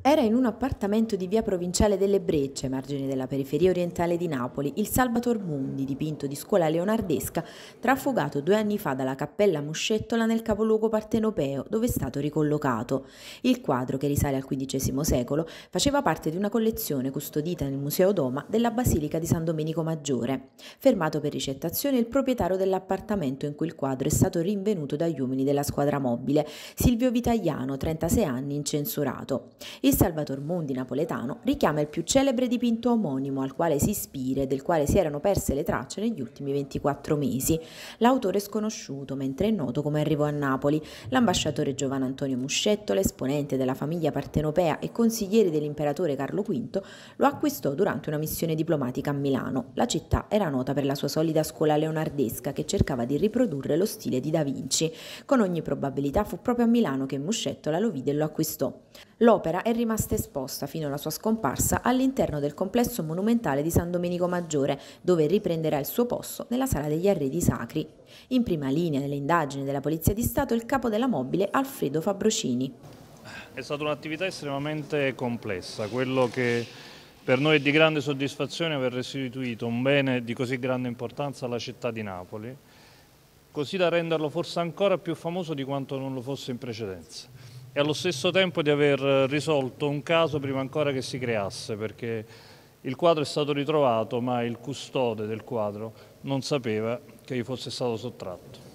Era in un appartamento di via provinciale delle Brecce, margine della periferia orientale di Napoli, il Salvator Mundi, dipinto di scuola leonardesca, trafugato due anni fa dalla cappella Muscettola nel capoluogo partenopeo, dove è stato ricollocato. Il quadro, che risale al XV secolo, faceva parte di una collezione custodita nel Museo Doma della Basilica di San Domenico Maggiore. Fermato per ricettazione il proprietario dell'appartamento in cui il quadro è stato rinvenuto dagli uomini della squadra mobile, Silvio Vitagliano, 36 anni, incensurato. Il Salvator Mundi napoletano richiama il più celebre dipinto omonimo al quale si ispira e del quale si erano perse le tracce negli ultimi 24 mesi. L'autore è sconosciuto, mentre è noto come arrivò a Napoli. L'ambasciatore Giovanni Antonio Muscetto, l'esponente della famiglia partenopea e consigliere dell'imperatore Carlo V, lo acquistò durante una missione diplomatica a Milano. La città era nota per la sua solida scuola leonardesca che cercava di riprodurre lo stile di Da Vinci. Con ogni probabilità fu proprio a Milano che Muscettola lo vide e lo acquistò. L'opera è rimasta esposta fino alla sua scomparsa all'interno del complesso monumentale di San Domenico Maggiore, dove riprenderà il suo posto nella sala degli arredi sacri. In prima linea nelle indagini della Polizia di Stato il capo della mobile Alfredo Fabrocini. È stata un'attività estremamente complessa, quello che per noi è di grande soddisfazione aver restituito un bene di così grande importanza alla città di Napoli, così da renderlo forse ancora più famoso di quanto non lo fosse in precedenza e allo stesso tempo di aver eh, risolto un caso prima ancora che si creasse, perché il quadro è stato ritrovato ma il custode del quadro non sapeva che gli fosse stato sottratto.